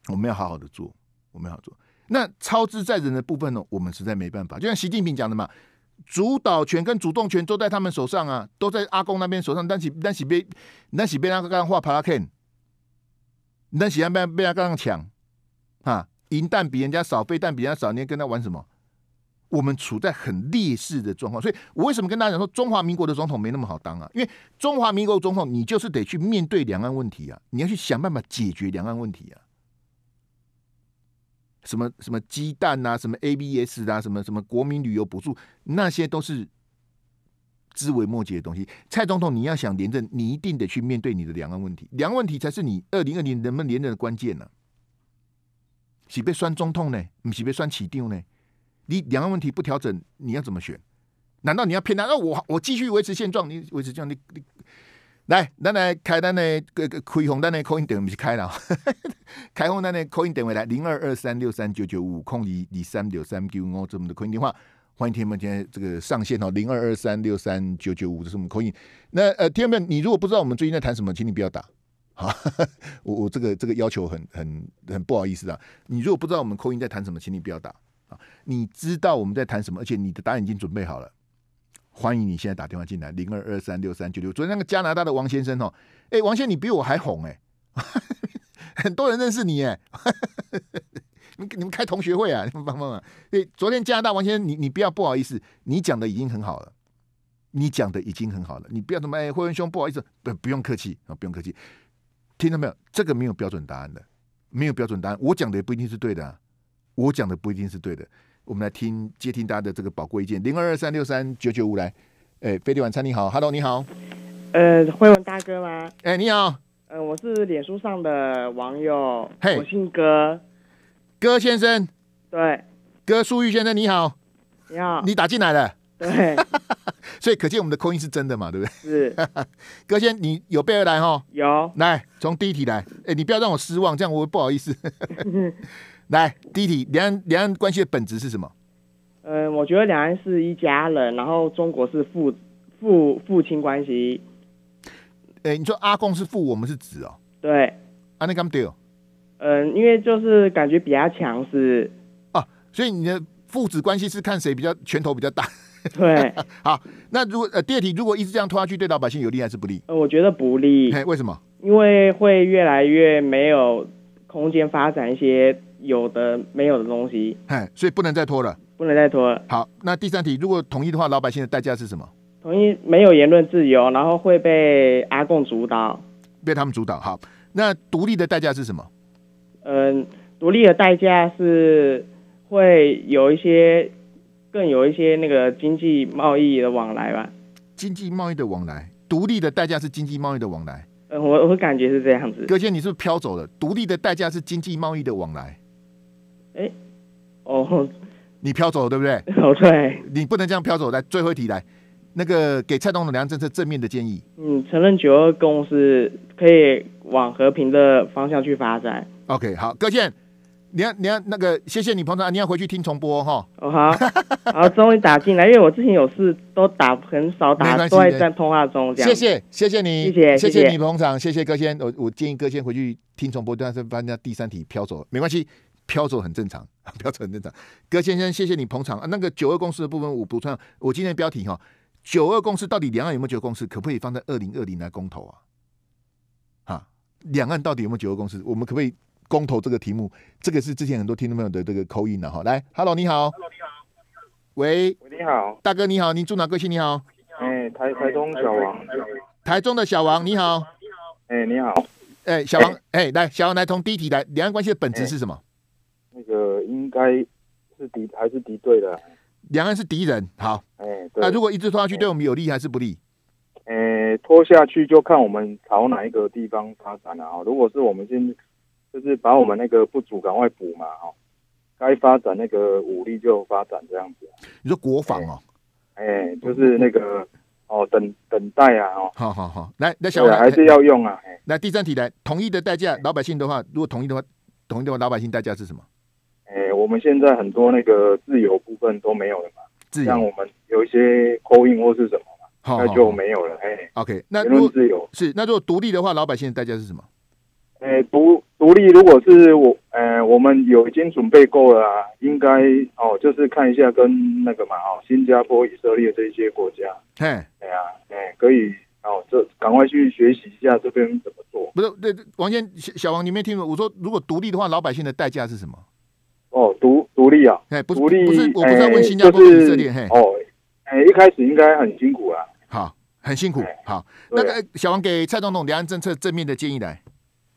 我们要好好的做，我们要做。那超支在人的部分呢，我们实在没办法。就像习近平讲的嘛，主导权跟主动权都在他们手上啊，都在阿公那边手上。但是，但是被但是被那个刚画趴拉看，但喜要被被他刚刚抢。零蛋比人家少非蛋比人家少，你跟他玩什么？我们处在很劣势的状况，所以我为什么跟大家说，中华民国的总统没那么好当啊？因为中华民国总统，你就是得去面对两岸问题啊，你要去想办法解决两岸问题啊。什么什么鸡蛋啊，什么 ABS 啊，什么什么国民旅游补助，那些都是枝微末节的东西。蔡总统，你要想连任，你一定得去面对你的两岸问题，两岸问题才是你二零二零能不能连任的关键呢。是被酸中痛呢？不是被酸起长呢？你两个问题不调整，你要怎么选？难道你要偏他？那我我继续维持现状？你维持这样？你你来，咱来开单呢？开红单呢？扣音电话不是开了？开红单呢？扣音电话来，零二二三六三九九五空一零三六三九五，这我们的扣音电话，欢迎天们天这个上线哦，零二二三六三九九五这是我们扣音。那呃，天们，你如果不知道我们最近在谈什么，请你不要打。好，我我这个这个要求很很很不好意思啊！你如果不知道我们口音在谈什么，请你不要打啊！你知道我们在谈什么，而且你的答案已经准备好了，欢迎你现在打电话进来，零二二三六三九六。昨天那个加拿大的王先生哦，哎，王先生你比我还红哎，很多人认识你哎，你你们开同学会啊？你们帮帮忙！哎，昨天加拿大王先生，你你不要不好意思，你讲的已经很好了，你讲的已经很好了，你不要什么哎，霍文兄不好意思，不不用客气啊，不用客气。听到没有？这个没有标准答案的，没有标准答案。我讲的也不一定是对的，我讲的不一定是对的。我们来听接听大家的这个宝贵意见，零二二三六三九九五来。哎，飞利晚餐你好，Hello 你好，呃，会文大哥吗？哎你好，呃我是脸书上的网友，嘿，我姓戈，戈先生，对，戈淑玉先生你好，你好，你打进来了，对。所以可见我们的口音是真的嘛，对不对？是，哥先，你有备而来哈，有，来从第一题来，哎，你不要让我失望，这样我会不好意思。来，第一题，两岸两岸关系的本质是什么？呃，我觉得两岸是一家人，然后中国是父父父亲关系。哎，你说阿公是父，我们是子哦？对。啊，那刚对哦。嗯，因为就是感觉比较强势。哦，所以你的父子关系是看谁比较拳头比较大？对，好，那如果呃第二题，如果一直这样拖下去，对老百姓有利还是不利？呃，我觉得不利。为什么？因为会越来越没有空间发展一些有的没有的东西。哎，所以不能再拖了，不能再拖了。好，那第三题，如果同意的话，老百姓的代价是什么？同意没有言论自由，然后会被阿共主导，被他们主导。好，那独立的代价是什么？呃，独立的代价是会有一些。更有一些那个经济贸易的往来吧。经济贸易的往来，独立的代价是经济贸易的往来。嗯，我我感觉是这样子。哥现你是不是飘走了？独立的代价是经济贸易的往来。哎，哦，你飘走了对不对？对。你不能这样飘走。来，最后题来，那个给蔡东的两岸政策正面的建议。嗯，承认九二共是可以往和平的方向去发展。OK，好，哥现。你要你要那个，谢谢你捧场你要回去听重播哈。哦好，好，终于打进来，因为我之前有事都打很少打，都在在通话中。谢谢谢谢你，谢谢谢谢你捧场，谢谢歌先。我我建议歌先回去听重播，但是把家第三题飘走没关系，飘走很正常，飘走很正常。歌先生，谢谢你捧场啊。那个九二公司的部分我不穿，我今天标题哈，九二公司到底两岸有没有九二公司，可不可以放在二零二零来公投啊？啊，两岸到底有没有九二公司，我们可不可以？公投这个题目，这个是之前很多听众朋友的这个口音了哈。来，Hello，你好。Hello，你好。喂，你好，大哥你好，您住哪？个雄你好。哎，台台中小王。台中的小王你好。你好。哎，你好。哎，小王，哎，来，小王来从第一题来，两岸关系的本质是什么？那个应该是敌还是敌对的？两岸是敌人，好。哎，那如果一直拖下去，对我们有利还是不利？哎，拖下去就看我们朝哪一个地方发展了啊。如果是我们先。就是把我们那个不足赶快补嘛，哦，该发展那个武力就发展这样子。你说国防哦，哎，就是那个哦，等等待啊，哦，好好好，来，那小伟还是要用啊。那第三题来，同意的代价，老百姓的话，如果同意的话，同意的话，老百姓代价是什么？哎，我们现在很多那个自由部分都没有了嘛，自像我们有一些 coin 或是什么嘛，那就没有了。哎，OK，那如果自由是那如果独立的话，老百姓的代价是什么？诶，独独立，如果是我，诶，我们有已经准备够了，应该哦，就是看一下跟那个嘛，哦，新加坡以色列这一些国家，嘿，哎啊，哎，可以，哦，这赶快去学习一下这边怎么做。不是，对，王先小王，你没听懂？我说，如果独立的话，老百姓的代价是什么？哦，独独立啊，诶，不独立不是，我不道问新加坡以色列，嘿，哦，哎，一开始应该很辛苦啊，好，很辛苦，好，那个小王给蔡总统两岸政策正面的建议来。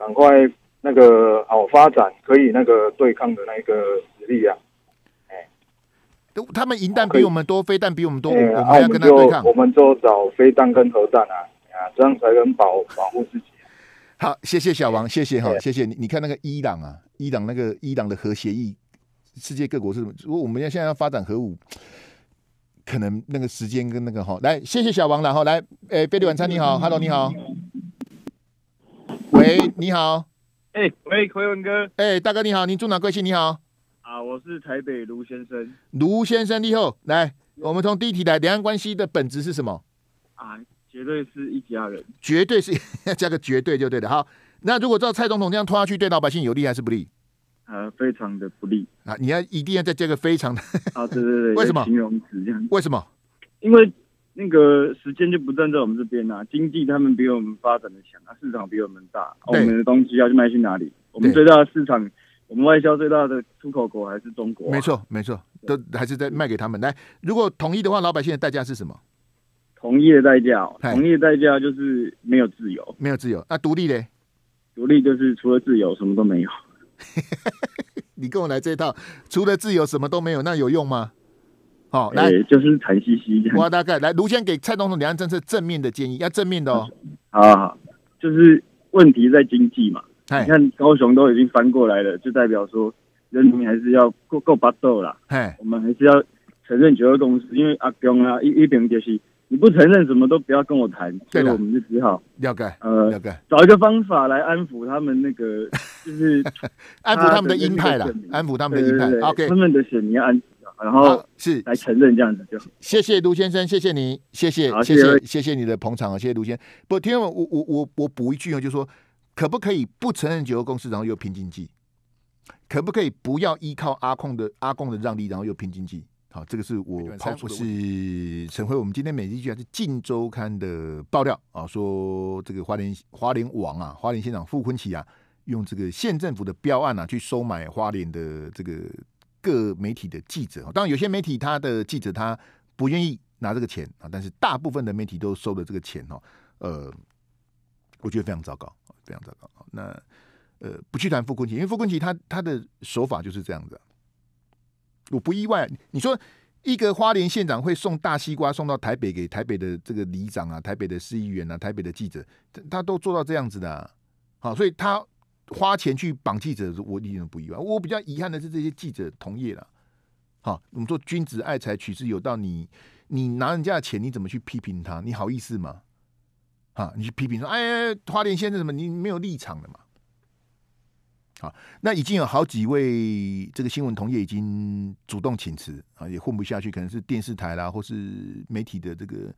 赶快那个好发展，可以那个对抗的那个实力啊！哎，他们银弹比我们多，飞弹比我们多，我们抗。我们就找飞弹跟核弹啊啊，这样才能保保护自己。好，谢谢小王，谢谢哈，谢谢你。你看那个伊朗啊，伊朗那个伊朗的核协议，世界各国是什如果我们要现在要发展核武，可能那个时间跟那个哈来，谢谢小王，然后来诶，贝利晚餐你好，Hello 你好。哎，你好！哎，喂，奎文哥！哎，大哥你好，您住哪贵姓？你好，啊，我是台北卢先生。卢先生立后来，我们从第一题来，两岸关系的本质是什么？啊，绝对是一家人。绝对是要 加个绝对就对的。好，那如果照蔡总统这样拖下去，对老百姓有利还是不利？呃，非常的不利。啊，你要一定要再加个非常的。啊，对对对，为什么形容词这样？为什么？因为。那个时间就不站在我们这边呐，经济他们比我们发展的强，啊，市场比我们大，啊，我们的东西要去卖去哪里？我们最大的市场，我们外销最大的出口国还是中国。没错，没错，都还是在卖给他们。来，如果同意的话，老百姓的代价是什么？同意的代价，同意的代价就是没有自由，没有自由。那独立嘞？独立就是除了自由什么都没有。你跟我来这套，除了自由什么都没有，那有用吗？好，来就是谈西西。我大概来卢先给蔡总统两岸政策正面的建议，要正面的哦。好，就是问题在经济嘛。你看高雄都已经翻过来了，就代表说人民还是要够够巴斗啦。我们还是要承认九二共识，因为阿公啊一一点就是你不承认什么都不要跟我谈，所以我们就只好了解呃了解，找一个方法来安抚他们那个就是 安抚他们的鹰派了，安抚他们的鹰派。OK，他们的选民安。然后是来承认这样子就好、谢谢卢先生，谢谢你，谢谢，谢谢，谢谢你的捧场啊，谢谢卢先。不，天我我我我补一句啊，就说可不可以不承认九欧公司，然后又拼经济？可不可以不要依靠阿控的阿控的让利，然后又拼经济？好，这个是我抛不是陈辉，我们今天每一句还是《晋周刊》的爆料啊，说这个花莲花莲王啊，花莲县长傅坤奇啊，用这个县政府的标案啊，去收买花莲的这个。各媒体的记者哦，当然有些媒体他的记者他不愿意拿这个钱啊，但是大部分的媒体都收了这个钱哦，呃，我觉得非常糟糕，非常糟糕。那呃，不去谈傅昆奇，因为傅昆奇他他的手法就是这样子，我不意外。你说一个花莲县长会送大西瓜送到台北给台北的这个里长啊、台北的市议员啊、台北的记者，他他都做到这样子的啊，好，所以他。花钱去绑记者，我一点都不意外。我比较遗憾的是，这些记者同业了，好，我们说君子爱财，取之有道。你你拿人家的钱，你怎么去批评他？你好意思吗？啊，你去批评说，哎，花莲先生怎么你没有立场的嘛？好，那已经有好几位这个新闻同业已经主动请辞啊，也混不下去，可能是电视台啦，或是媒体的这个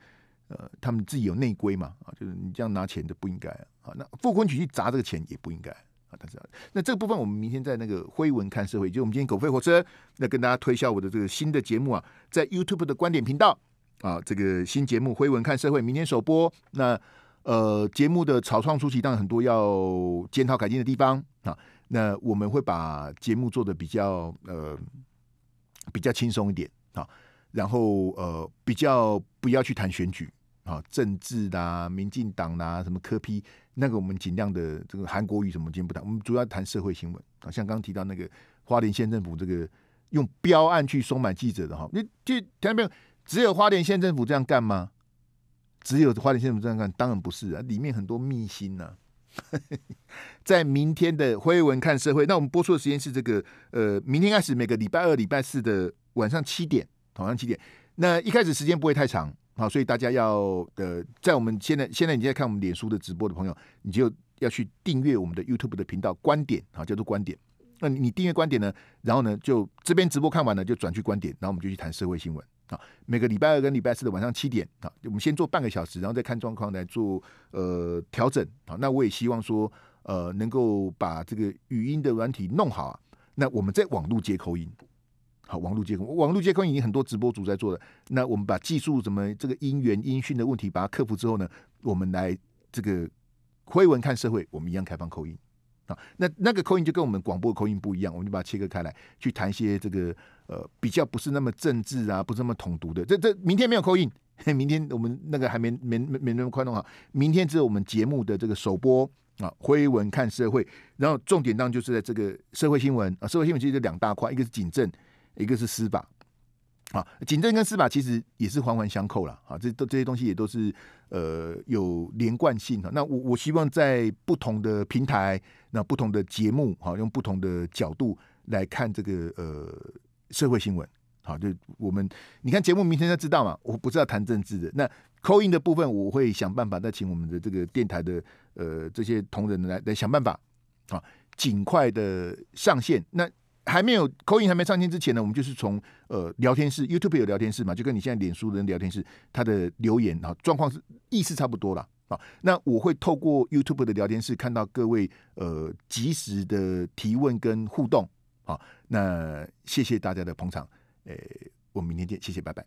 呃，他们自己有内规嘛啊，就是你这样拿钱的不应该啊。那傅昆曲去砸这个钱也不应该。啊，但是那这个部分，我们明天在那个《辉文看社会》，就我们今天狗吠火车，那跟大家推销我的这个新的节目啊，在 YouTube 的观点频道啊，这个新节目《辉文看社会》明天首播。那呃，节目的草创初期，当然很多要检讨改进的地方啊。那我们会把节目做的比较呃比较轻松一点啊，然后呃比较不要去谈选举啊、政治啦、民进党啦、什么科批。那个我们尽量的这个韩国语什么先不谈，我们主要谈社会新闻啊，像刚刚提到那个花莲县政府这个用标案去收买记者的哈，你就听没有？只有花莲县政府这样干吗？只有花莲县政府这样干？当然不是啊，里面很多秘辛呐。在明天的《辉文看社会》，那我们播出的时间是这个，呃，明天开始每个礼拜二、礼拜四的晚上七点，同样七点。那一开始时间不会太长。好，所以大家要呃，在我们现在现在你在看我们脸书的直播的朋友，你就要去订阅我们的 YouTube 的频道“观点”啊，叫做“观点”。那你订阅“观点”呢，然后呢，就这边直播看完了就转去“观点”，然后我们就去谈社会新闻啊。每个礼拜二跟礼拜四的晚上七点啊，我们先做半个小时，然后再看状况来做呃调整啊。那我也希望说呃，能够把这个语音的软体弄好，啊。那我们在网络接口音。好，网络监控，网络监控已经很多直播主在做了。那我们把技术怎么这个音源音讯的问题把它克服之后呢，我们来这个灰文看社会，我们一样开放口音啊。那那个口音就跟我们广播口音不一样，我们就把它切割开来，去谈一些这个呃比较不是那么政治啊，不是那么统读的。这这明天没有口音，明天我们那个还没没没没那么快弄好。明天只有我们节目的这个首播啊，灰文看社会，然后重点当就是在这个社会新闻啊，社会新闻其实两大块，一个是警政。一个是司法，啊，警政跟司法其实也是环环相扣了啊，这都这些东西也都是呃有连贯性的。那我我希望在不同的平台，那不同的节目，哈，用不同的角度来看这个呃社会新闻，好，就我们你看节目名称就知道嘛，我不是要谈政治的。那扣印的部分，我会想办法再请我们的这个电台的呃这些同仁来来想办法，啊，尽快的上线。那还没有口音还没上线之前呢，我们就是从呃聊天室 YouTube 有聊天室嘛，就跟你现在脸书的聊天室，他的留言啊状况是意思差不多了啊。那我会透过 YouTube 的聊天室看到各位呃及时的提问跟互动啊。那谢谢大家的捧场，诶，我们明天见，谢谢，拜拜。